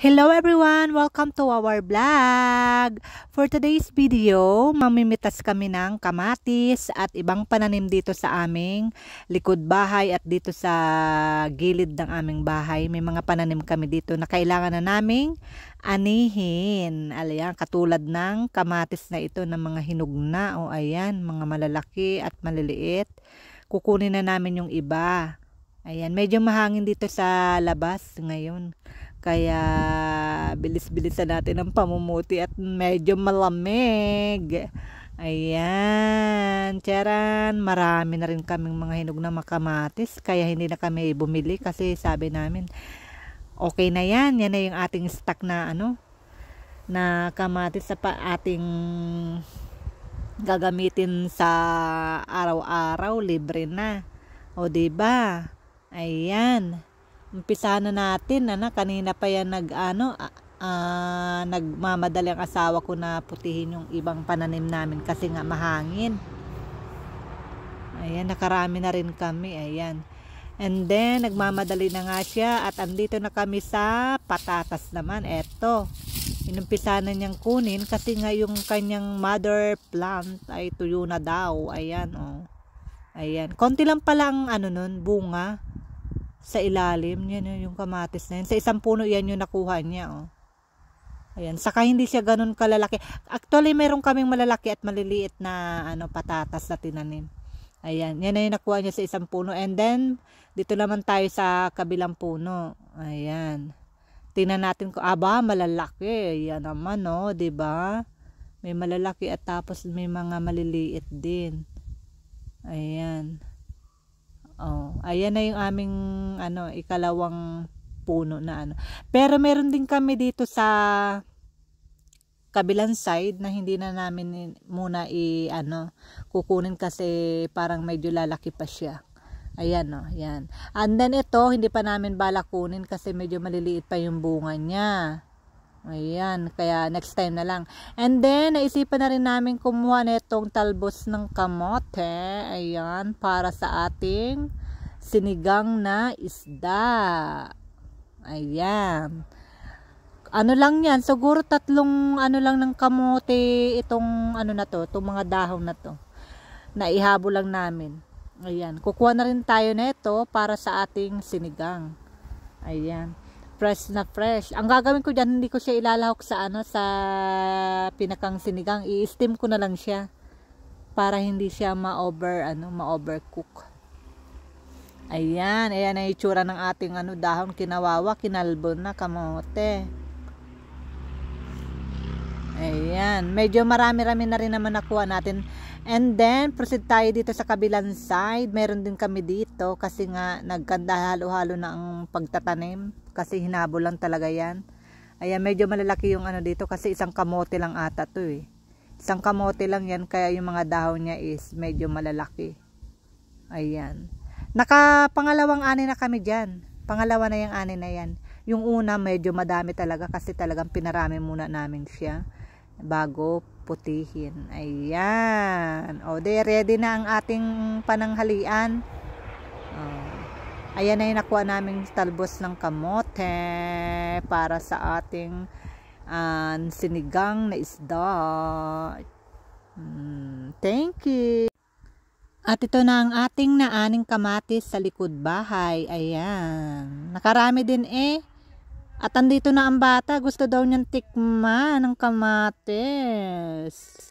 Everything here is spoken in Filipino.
Hello everyone! Welcome to our vlog! For today's video, mamimitas kami ng kamatis at ibang pananim dito sa aming likod bahay at dito sa gilid ng aming bahay. May mga pananim kami dito na kailangan na naming anihin. Ayan, katulad ng kamatis na ito ng mga hinog na o ayan, mga malalaki at maliliit. Kukunin na namin yung iba. Ayan, medyo mahangin dito sa labas ngayon. Kaya bilis-bilisan natin ang pamumuti at medyo malamig. Ayan, charan, marami na rin kaming mga hinog na makamatis kaya hindi na kami bumili kasi sabi namin okay na yan, yan na yung ating stock na ano na kamatis sa pa ating gagamitin sa araw-araw libre na. O di ba? Ayan umpisa na natin ano kanina pa yan nag ano uh, nagmamadali ang asawa ko na putihin yung ibang pananim namin kasi nga mahangin ayan nakarami na rin kami ayan and then nagmamadali na nga siya at andito na kami sa patatas naman eto inumpisa na niyang kunin kasi nga yung kanyang mother plant ay tuyo na daw ayan oh ayan konti lang pala ang ano nun bunga sa ilalim. Yan yung kamatis na yan. Sa isang puno yan yung nakuha niya. Oh. Ayan. Saka hindi siya ganun kalalaki. Actually, meron kaming malalaki at maliliit na ano, patatas na tinanim. Ayan. Yan na yung nakuha niya sa isang puno. And then, dito naman tayo sa kabilang puno. Ayan. Tingnan natin ko. Aba, malalaki. Yan naman, no? Oh, ba diba? May malalaki at tapos may mga maliliit din. Ayan. Oh, ayan na yung aming ano, ikalawang puno na ano. Pero meron din kami dito sa kabilang side na hindi na namin muna i ano kukunin kasi parang medyo lalaki pa siya. Ayan no, ayan. And then ito, hindi pa namin balak kunin kasi medyo maliliit pa yung bunga niya. Ayan, kaya next time na lang. And then, naisipan na rin namin kumuha nitong talbos ng kamote. Ayan, para sa ating sinigang na isda. Ayan. Ano lang yan, siguro tatlong ano lang ng kamote itong ano na to, itong mga dahon na to. Naihabo lang namin. Ayan. Kukuha na rin tayo nito para sa ating sinigang. Ayan. Fresh na fresh. Ang gagawin ko dyan, hindi ko siya ilalahok sa ano, sa pinakang sinigang. I-steam ko na lang siya para hindi siya ma-over, ano, ma-overcook. Ayan, ayan ang itsura ng ating ano, dahon kinawawa, kinalbon na kamote. Ayan, medyo marami-rami na rin naman nakuha natin. And then, proceed tayo dito sa kabilang side. Meron din kami dito kasi nga nagkanda halo-halo na ang pagtatanim. Kasi hinabol lang talaga yan. Ayan, medyo malalaki yung ano dito kasi isang kamote lang ata to eh. Isang kamote lang yan kaya yung mga dahon niya is medyo malalaki. Ayan. Nakapangalawang ani na kami dyan. Pangalawa na yung ani na yan. Yung una medyo madami talaga kasi talagang pinarami muna namin siya bago putihin. Ayan. O, de, ready na ang ating pananghalian. O, ayan na yung nakuha namin talbos ng kamote para sa ating uh, sinigang na isda. Mm, thank you. At ito na ang ating naaning kamatis sa likod bahay. Ayan. Nakarami din eh. At andito na ang bata. Gusto daw niyang tikman ng kamatis.